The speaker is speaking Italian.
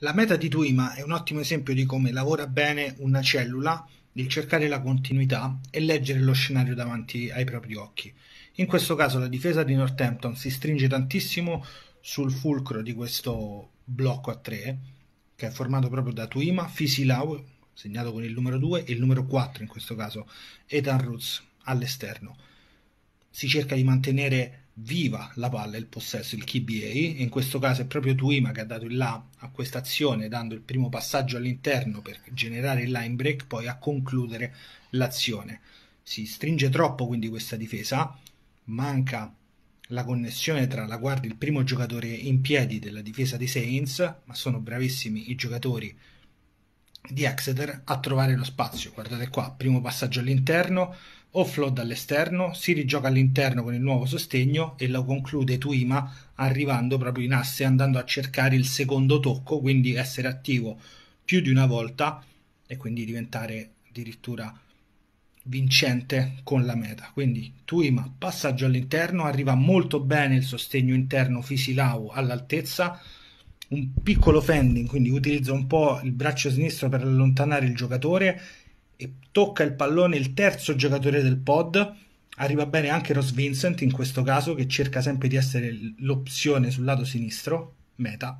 La meta di Tuima è un ottimo esempio di come lavora bene una cellula nel cercare la continuità e leggere lo scenario davanti ai propri occhi. In questo caso la difesa di Northampton si stringe tantissimo sul fulcro di questo blocco a 3 che è formato proprio da Tuima, Fisilau, segnato con il numero 2 e il numero 4 in questo caso, Ethan Roots all'esterno. Si cerca di mantenere viva la palla, il possesso, il KBA, in questo caso è proprio Tuima che ha dato il là a questa azione dando il primo passaggio all'interno per generare il line break, poi a concludere l'azione. Si stringe troppo quindi questa difesa, manca la connessione tra la guardia il primo giocatore in piedi della difesa dei Saints, ma sono bravissimi i giocatori di Exeter a trovare lo spazio. Guardate qua, primo passaggio all'interno, offload all'esterno, si rigioca all'interno con il nuovo sostegno e lo conclude Tuima arrivando proprio in asse andando a cercare il secondo tocco, quindi essere attivo più di una volta e quindi diventare addirittura vincente con la meta. Quindi Tuima passaggio all'interno, arriva molto bene il sostegno interno Fisilau all'altezza un piccolo fending, quindi utilizza un po' il braccio sinistro per allontanare il giocatore e tocca il pallone il terzo giocatore del pod. Arriva bene anche Ross Vincent in questo caso che cerca sempre di essere l'opzione sul lato sinistro, meta,